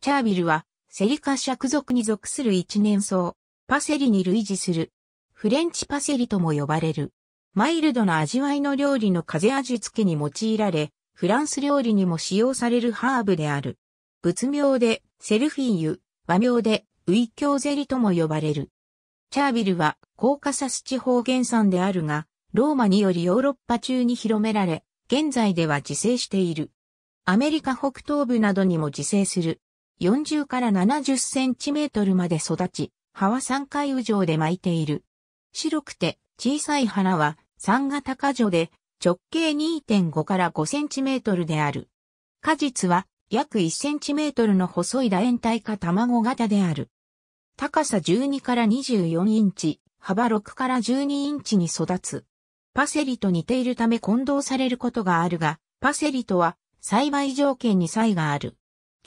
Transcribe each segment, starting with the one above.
チャービルは、セリカ釈属に属する一年草、パセリに類似する。フレンチパセリとも呼ばれる。マイルドな味わいの料理の風味付けに用いられ、フランス料理にも使用されるハーブである。仏名で、セルフィーユ、和名で、ウイキョウゼリとも呼ばれる。チャービルは、コーカサス地方原産であるが、ローマによりヨーロッパ中に広められ、現在では自生している。アメリカ北東部などにも自生する。40から70センチメートルまで育ち、葉は3回以上で巻いている。白くて小さい花は3型果樹で直径2.5から5センチメートルである。果実は約1センチメートルの細い楕円体か卵型である。高さ12から24インチ、幅6から12インチに育つ。パセリと似ているため混同されることがあるが、パセリとは栽培条件に差異がある。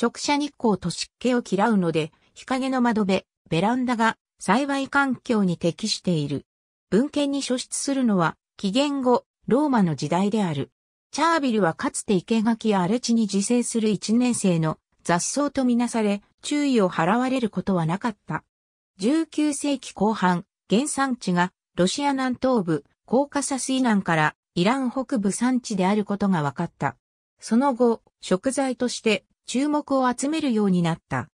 直射日光と湿気を嫌うので、日陰の窓辺、ベランダが栽培環境に適している。文献に書出するのは、紀元後、ローマの時代である。チャービルはかつて生垣や荒れ地に自生する一年生の雑草とみなされ、注意を払われることはなかった。19世紀後半、原産地がロシア南東部、コーカサス以南からイラン北部産地であることが分かった。その後、食材として注目を集めるようになった。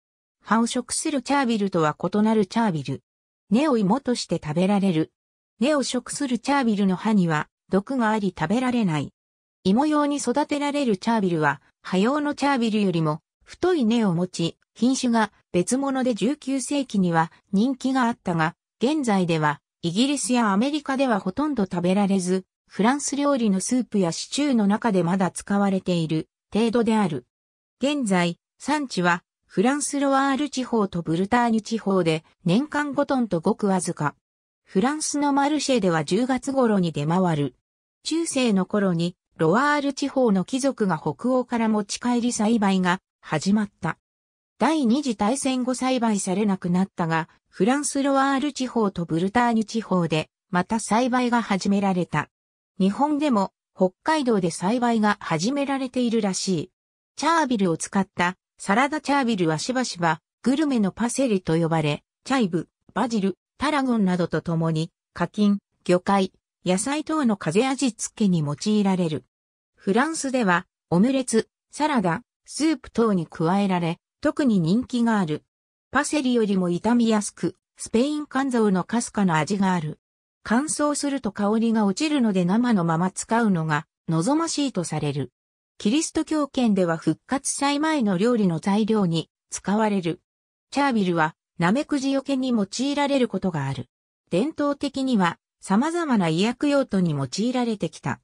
葉を食するチャービルとは異なるチャービル。根を芋として食べられる。根を食するチャービルの葉には毒があり食べられない。芋用に育てられるチャービルは、葉用のチャービルよりも太い根を持ち、品種が別物で19世紀には人気があったが、現在ではイギリスやアメリカではほとんど食べられず、フランス料理のスープやシチューの中でまだ使われている程度である。現在、産地は、フランスロワール地方とブルターニュ地方で、年間5トンとごくわずか。フランスのマルシェでは10月頃に出回る。中世の頃に、ロワール地方の貴族が北欧から持ち帰り栽培が始まった。第二次大戦後栽培されなくなったが、フランスロワール地方とブルターニュ地方で、また栽培が始められた。日本でも、北海道で栽培が始められているらしい。チャービルを使ったサラダチャービルはしばしばグルメのパセリと呼ばれ、チャイブ、バジル、タラゴンなどとともに課金、魚介、野菜等の風味付けに用いられる。フランスではオムレツ、サラダ、スープ等に加えられ、特に人気がある。パセリよりも傷みやすく、スペイン肝臓のかすかな味がある。乾燥すると香りが落ちるので生のまま使うのが望ましいとされる。キリスト教圏では復活祭前の料理の材料に使われる。チャービルは、ナメクジよけに用いられることがある。伝統的には、様々な医薬用途に用いられてきた。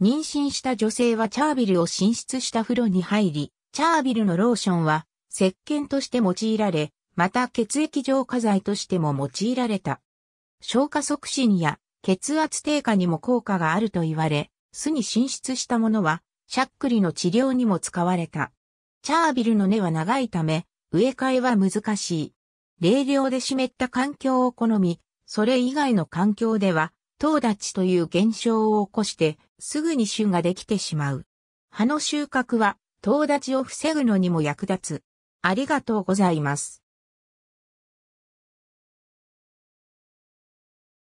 妊娠した女性はチャービルを浸出した風呂に入り、チャービルのローションは、石鹸として用いられ、また血液浄化剤としても用いられた。消化促進や血圧低下にも効果があると言われ、巣に進出したものはしゃっくりの治療にも使われた。チャービルの根は長いため、植え替えは難しい。冷涼で湿った環境を好み、それ以外の環境では、トウダという現象を起こして、すぐに種ができてしまう。葉の収穫は、トウダを防ぐのにも役立つ。ありがとうございます。